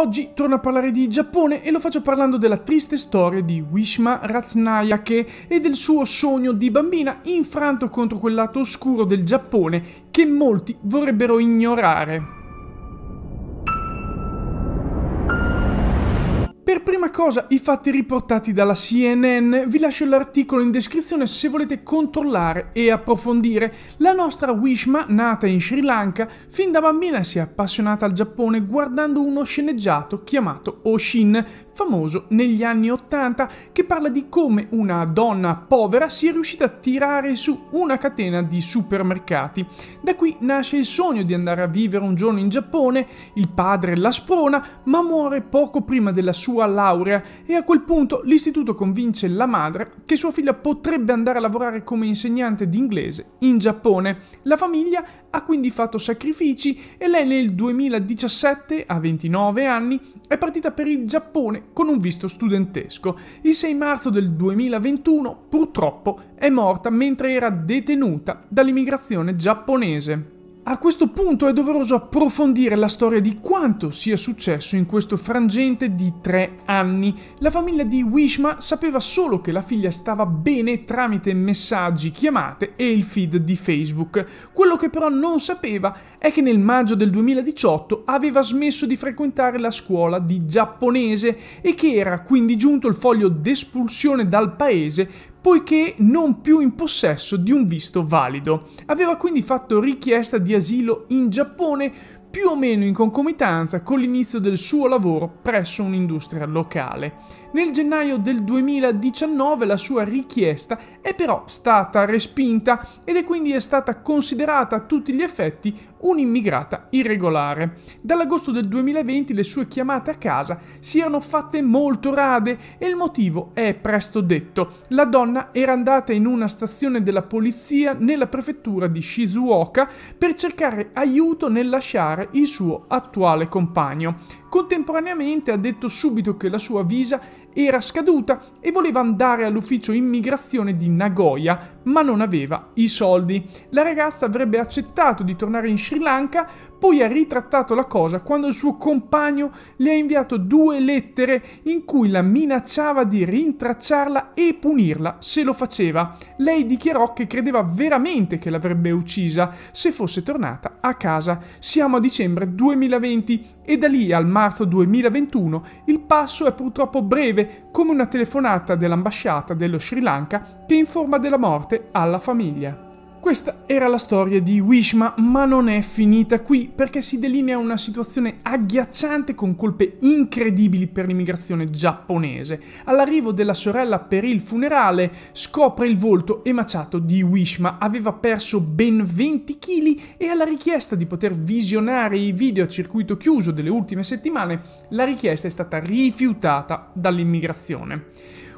Oggi torno a parlare di Giappone e lo faccio parlando della triste storia di Wishma Ratsunayake e del suo sogno di bambina infranto contro quel lato oscuro del Giappone che molti vorrebbero ignorare. Per prima cosa i fatti riportati dalla CNN, vi lascio l'articolo in descrizione se volete controllare e approfondire. La nostra Wishma, nata in Sri Lanka, fin da bambina si è appassionata al Giappone guardando uno sceneggiato chiamato Oshin, famoso negli anni 80, che parla di come una donna povera sia riuscita a tirare su una catena di supermercati. Da qui nasce il sogno di andare a vivere un giorno in Giappone, il padre la sprona, ma muore poco prima della sua laurea e a quel punto l'istituto convince la madre che sua figlia potrebbe andare a lavorare come insegnante di inglese in Giappone. La famiglia ha quindi fatto sacrifici e lei nel 2017, a 29 anni, è partita per il Giappone con un visto studentesco. Il 6 marzo del 2021, purtroppo, è morta mentre era detenuta dall'immigrazione giapponese. A questo punto è doveroso approfondire la storia di quanto sia successo in questo frangente di tre anni. La famiglia di Wishma sapeva solo che la figlia stava bene tramite messaggi, chiamate e il feed di Facebook. Quello che però non sapeva è che nel maggio del 2018 aveva smesso di frequentare la scuola di giapponese e che era quindi giunto il foglio d'espulsione dal paese poiché non più in possesso di un visto valido. Aveva quindi fatto richiesta di asilo in Giappone più o meno in concomitanza con l'inizio del suo lavoro presso un'industria locale. Nel gennaio del 2019 la sua richiesta è però stata respinta ed è quindi stata considerata a tutti gli effetti un'immigrata irregolare. Dall'agosto del 2020 le sue chiamate a casa si erano fatte molto rade e il motivo è presto detto. La donna era andata in una stazione della polizia nella prefettura di Shizuoka per cercare aiuto nel lasciare il suo attuale compagno. Contemporaneamente ha detto subito che la sua visa era scaduta e voleva andare all'ufficio immigrazione di Nagoya, ma non aveva i soldi. La ragazza avrebbe accettato di tornare in Sri Lanka poi ha ritrattato la cosa quando il suo compagno le ha inviato due lettere in cui la minacciava di rintracciarla e punirla se lo faceva. Lei dichiarò che credeva veramente che l'avrebbe uccisa se fosse tornata a casa. Siamo a dicembre 2020 e da lì al marzo 2021 il passo è purtroppo breve, come una telefonata dell'ambasciata dello Sri Lanka che informa della morte alla famiglia. Questa era la storia di Wishma, ma non è finita qui perché si delinea una situazione agghiacciante con colpe incredibili per l'immigrazione giapponese. All'arrivo della sorella per il funerale scopre il volto emaciato di Wishma, aveva perso ben 20 kg e alla richiesta di poter visionare i video a circuito chiuso delle ultime settimane, la richiesta è stata rifiutata dall'immigrazione.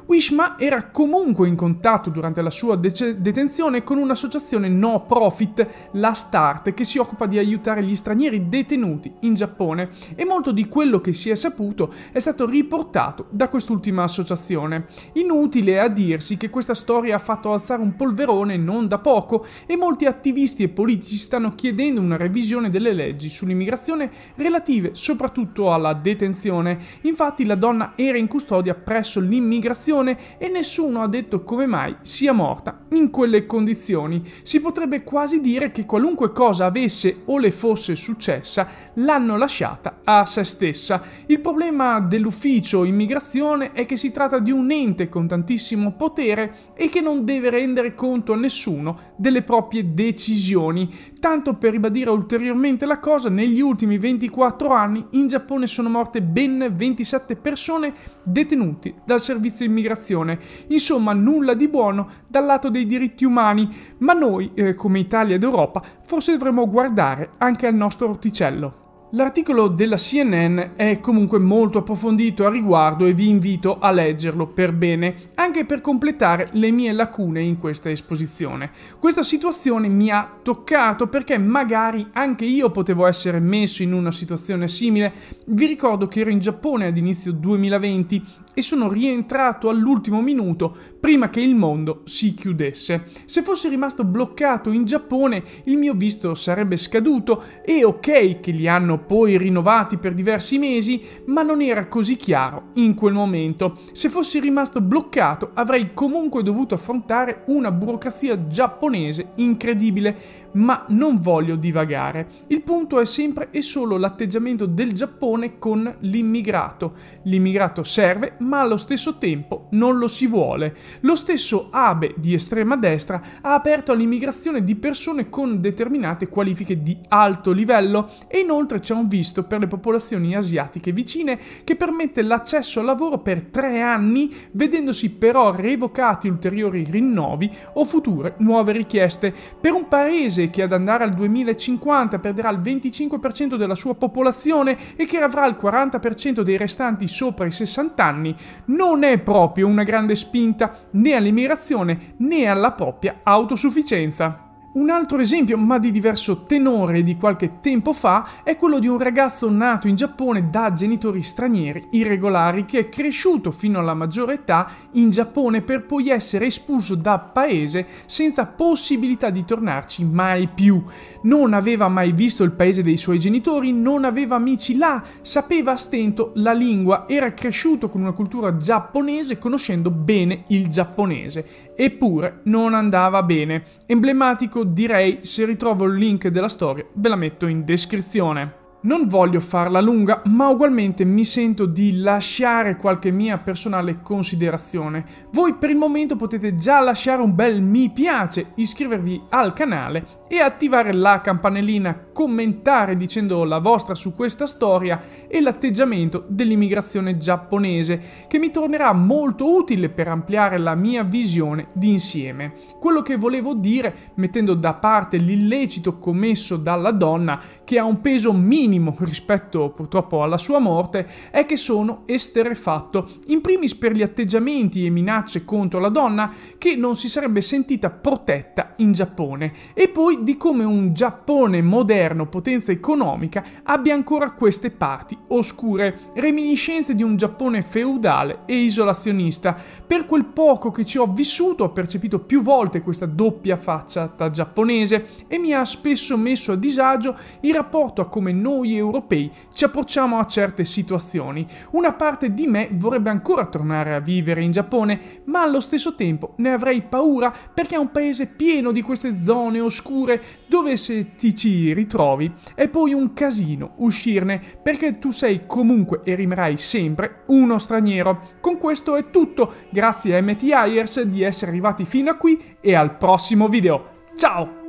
Wishma era comunque in contatto durante la sua de- detenzione con un'associazione no profit, la START, che si occupa di aiutare gli stranieri detenuti in Giappone e molto di quello che si è saputo è stato riportato da quest'ultima associazione. Inutile a dirsi che questa storia ha fatto alzare un polverone non da poco e molti attivisti e politici stanno chiedendo una revisione delle leggi sull'immigrazione relative soprattutto alla detenzione. Infatti la donna era in custodia presso l'immigrazione situazione e nessuno ha detto come mai sia morta in quelle condizioni. Si potrebbe quasi dire che qualunque cosa avesse o le fosse successa l'hanno lasciata a se stessa. Il problema dell'ufficio immigrazione è che si tratta di un ente con tantissimo potere e che non deve rendere conto a nessuno delle proprie decisioni. Tanto per ribadire ulteriormente la cosa, negli ultimi 24 anni in Giappone sono morte ben 27 persone detenute dal servizio immigrazione migrazione, insomma nulla di buono dal lato dei diritti umani, ma noi, eh, come Italia ed Europa, forse dovremmo guardare anche al nostro orticello. L'articolo della CNN è comunque molto approfondito a riguardo e vi invito a leggerlo per bene, anche per completare le mie lacune in questa esposizione. Questa situazione mi ha toccato perché magari anche io potevo essere messo in una situazione simile. Vi ricordo che ero in Giappone ad inizio 2020 e sono rientrato all'ultimo minuto prima che il mondo si chiudesse. Se fossi rimasto bloccato in Giappone il mio visto sarebbe scaduto e ok che li hanno poi rinnovati per diversi mesi, ma non era così chiaro in quel momento. Se fossi rimasto bloccato avrei comunque dovuto affrontare una burocrazia giapponese incredibile ma non voglio divagare. Il punto è sempre e solo l'atteggiamento del Giappone con l'immigrato. L'immigrato serve, ma allo stesso tempo non lo si vuole. Lo stesso Abe di estrema destra ha aperto all'immigrazione di persone con determinate qualifiche di alto livello e inoltre c'è un visto per le popolazioni asiatiche vicine che permette l'accesso al lavoro per tre anni, vedendosi però revocati ulteriori rinnovi o future nuove richieste. Per un paese paese che ad andare al 2050 perderà il 25% della sua popolazione e che avrà il 40% dei restanti sopra i 60 anni, non è proprio una grande spinta né all'immigrazione né alla propria autosufficienza. Un altro esempio, ma di diverso tenore di qualche tempo fa, è quello di un ragazzo nato in Giappone da genitori stranieri irregolari che è cresciuto fino alla maggiore età in Giappone per poi essere espulso da paese senza possibilità di tornarci mai più. Non aveva mai visto il paese dei suoi genitori, non aveva amici là, sapeva a stento la lingua, era cresciuto con una cultura giapponese conoscendo bene il giapponese, eppure non andava bene. Emblematico io direi, se ritrovo il link della storia, ve la metto in descrizione. Non voglio farla lunga, ma ugualmente mi sento di lasciare qualche mia personale considerazione. Voi per il momento potete già lasciare un bel mi piace, iscrivervi al canale e attivare la campanellina, commentare dicendo la vostra su questa storia e l'atteggiamento dell'immigrazione giapponese, che mi tornerà molto utile per ampliare la mia visione d'insieme. Quello che volevo dire, mettendo da parte l'illecito commesso dalla donna, che ha un peso minimo rispetto purtroppo alla sua morte, è che sono esterefatto, in primis per gli atteggiamenti e minacce contro la donna, che non si sarebbe sentita protetta in Giappone, e poi di come un Giappone moderno, potenza economica, abbia ancora queste parti oscure, reminiscenze di un Giappone feudale e isolazionista. Per quel poco che ci ho vissuto ho percepito più volte questa doppia facciata giapponese e mi ha spesso messo a disagio il rapporto a come noi europei ci approcciamo a certe situazioni. Una parte di me vorrebbe ancora tornare a vivere in Giappone, ma allo stesso tempo ne avrei paura perché è un paese pieno di queste zone oscure oppure dove se ti ci ritrovi è poi un casino uscirne perché tu sei comunque e rimarrai sempre uno straniero. Con questo è tutto, grazie a Ayers di essere arrivati fino a qui e al prossimo video. Ciao!